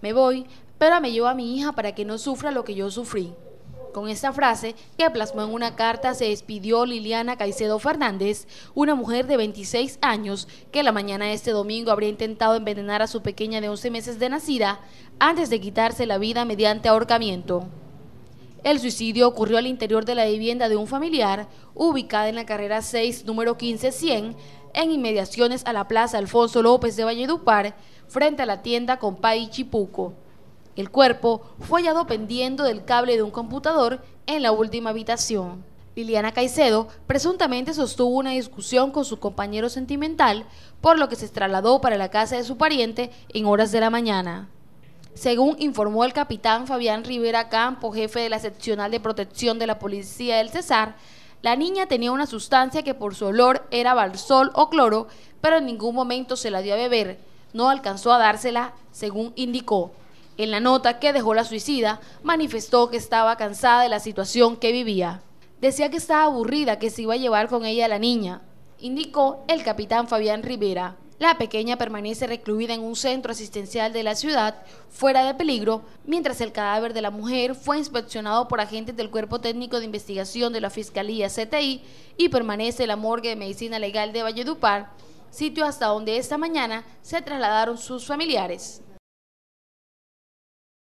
Me voy, pero me llevo a mi hija para que no sufra lo que yo sufrí. Con esta frase, que plasmó en una carta, se despidió Liliana Caicedo Fernández, una mujer de 26 años que la mañana de este domingo habría intentado envenenar a su pequeña de 11 meses de nacida antes de quitarse la vida mediante ahorcamiento. El suicidio ocurrió al interior de la vivienda de un familiar ubicada en la carrera 6, número 15100, en inmediaciones a la Plaza Alfonso López de Valledupar, frente a la tienda Compay Chipuco. El cuerpo fue hallado pendiendo del cable de un computador en la última habitación. Liliana Caicedo presuntamente sostuvo una discusión con su compañero sentimental, por lo que se trasladó para la casa de su pariente en horas de la mañana. Según informó el capitán Fabián Rivera Campo, jefe de la seccional de protección de la policía del Cesar, la niña tenía una sustancia que por su olor era balsol o cloro, pero en ningún momento se la dio a beber. No alcanzó a dársela, según indicó. En la nota que dejó la suicida, manifestó que estaba cansada de la situación que vivía. Decía que estaba aburrida, que se iba a llevar con ella a la niña, indicó el capitán Fabián Rivera. La pequeña permanece recluida en un centro asistencial de la ciudad, fuera de peligro, mientras el cadáver de la mujer fue inspeccionado por agentes del Cuerpo Técnico de Investigación de la Fiscalía CTI y permanece en la morgue de Medicina Legal de Valledupar, sitio hasta donde esta mañana se trasladaron sus familiares.